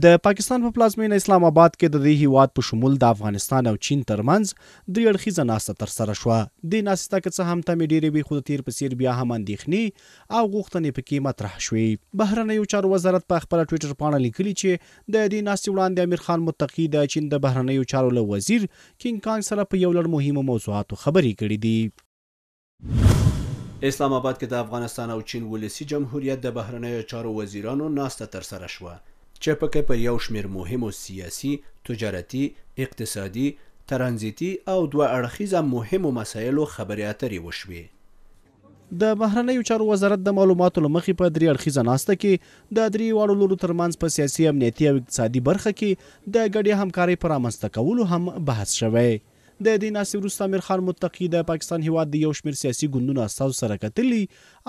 د پاکستان په پا پلازمینه اسلام آباد کې د دې هیواد په شمول د افغانستان او چین ترمنځ د اړخیزه ناسته تر سره شوه د ناسته کې څه هم ته ډېری به خود تیر په سیر بیا هم اندېخني او غوښتنې پکې مطرح شوې بهرنیو چارو وزارت په خپل ټوئیټر پاڼه لیکلی چې د دې ناستې وړاندې امیر خان متقی د چین د بهرنیو چارو له وزیر کینګ کانګ سره په یو لړ مهمو موضوعاتو خبرې کړې دي اسلام آباد کې د افغانستان او چین ولسی جمهوریت د بهرنیو چارو وزیرانو ناسته تر سره شوه چې پکې پر یو شمیر مهمو سیاسي، تجارتي، اقتصادي، ترانزیتي او دوه اړخیزه مهمو مسایلو خبرې اترې وشوي. د بهرنیو چارو وزارت د معلوماتو لمخې په درې اړخیزه ناسته کې د درې واړو لورو ترمنځ په سیاسي امنیتي او اقتصادي برخه کې د ګډې همکارۍ پر رامنځته کولو هم بحث شوی د دې ناسي وروسته امیر خان متقی د پاکستان هیواد د یو شمیر سیاسي ګوندونو استاد سره کتلی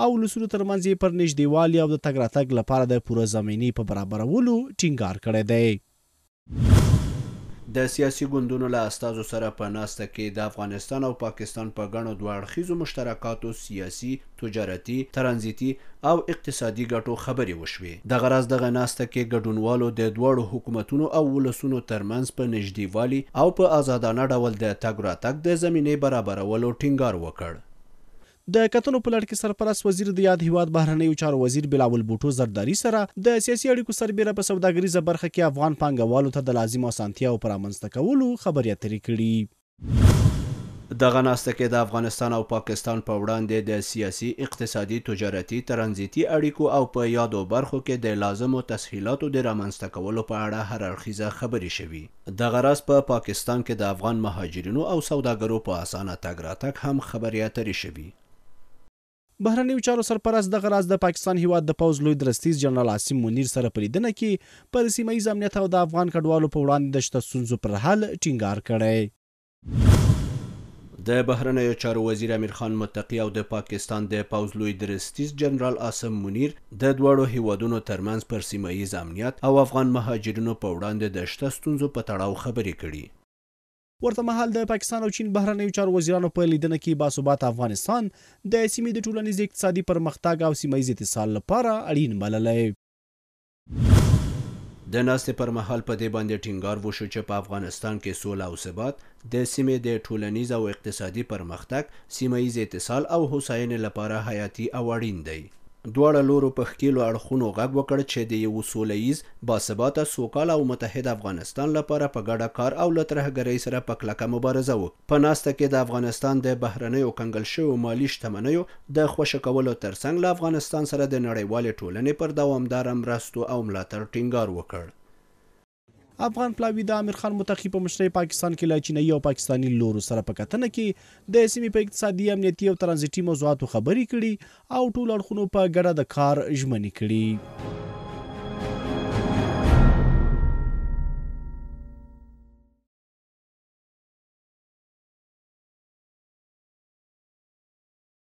او لسونو ترمنځ پر نږدېوالي او د تګ راتګ لپاره د پوره زمینی په برابرولو ټینګار کړی دی د سیاسي ګوندونو له استازو سره په ناسته کې د افغانستان او پاکستان په ګڼو دوه مشترکاتو سیاسي تجارتي ترانزیتي او اقتصادي ګټو خبرې وشوې د غرض دغه ناسته کې ګډونوالو د دواړو حکومتونو او ولسونو ترمنځ په نږدېوالي او په آزادانه ډول د تګ راتګ د زمینه برابرولو ټینګار وکړ د کتنو په لړ کې سرپرست وزیر د یاد هیواد بهرنیو چارو وزیر بلاول بوټو زرداری سره د سیاسي اړیکو سربیره په سوداګریزه برخه کې افغان پانګوالو ته د لازم اسانتیاو پر امنځته کولو خبرې اترې کړي دغه ناسته کې د افغانستان او پاکستان په وړاندې د سیاسي اقتصادي تجارتي ترانزیتي اړیکو او په یادو برخو کې د لازمو تسهیلاتو د رامنځته کولو په اړه هر اړخیزه خبرې شوي دغه راس په پا پاکستان کې د افغان مهاجرینو او سوداګرو په اسانه تګ راتګ هم خبرې اترې شوي بهرنیو چارو سرپرست دغه راز د پاکستان هیواد د پوز لوی درستیز جنرال عاصم منیر سره په لیدنه کې پر سیمه ایز امنیت او د افغان کډوالو په وړاندې د شته ستونزو پر حل ټینګار کړی د بهرنیو چارو وزیر امیر خان متقی او د پاکستان د پوز لوی درستیز جنرال عاصم منیر د دواړو هیوادونو ترمنځ پر سیمه ایز امنیت او افغان مهاجرینو په وړاندې د شته ستونزو په تړاو خبرې کړي ورته مهال د پاکستان او چین بهرنیو چارو وزیرانو په لیدنه کې باثبات افغانستان د سیمې د ټولنیز اقتصادي پرمختګ او سیمه ایز اتصال لپاره اړین بللی د ناستې پر مهال په دې باندې ټینګار وشو چې په افغانستان کې سوله او ثبات د سیمې د ټولنیز او اقتصادي پرمختګ سیمه ایز اتصال او هوساینې لپاره حیاتي او اړین دی دواړه لورو په ښکیلو اړخونو غږ وکړ چې د یو سوله ییز باثباته سوکاله او متحد افغانستان لپاره په ګډه کار او له ترهګرۍ سره په کلکه مبارزه و په ناسته کې د افغانستان د بهرنیو کنګل شویو مالي شتمنیو د خوشې کولو ترڅنګ له افغانستان سره د نړیوالې ټولنې پر دوامداره مرستو او ملاتړ ټینګار وکړ افغان پلاوی د امیر خان متقی په مشرۍ پاکستان کې لا چینایي او پاکستانی لورو سره په کتنه کې د سیمې په اقتصادي امنیتي او ترانزیتي موضوعاتو خبرې کړي او ټول اړخونو په ګډه د کار ژمنې کړي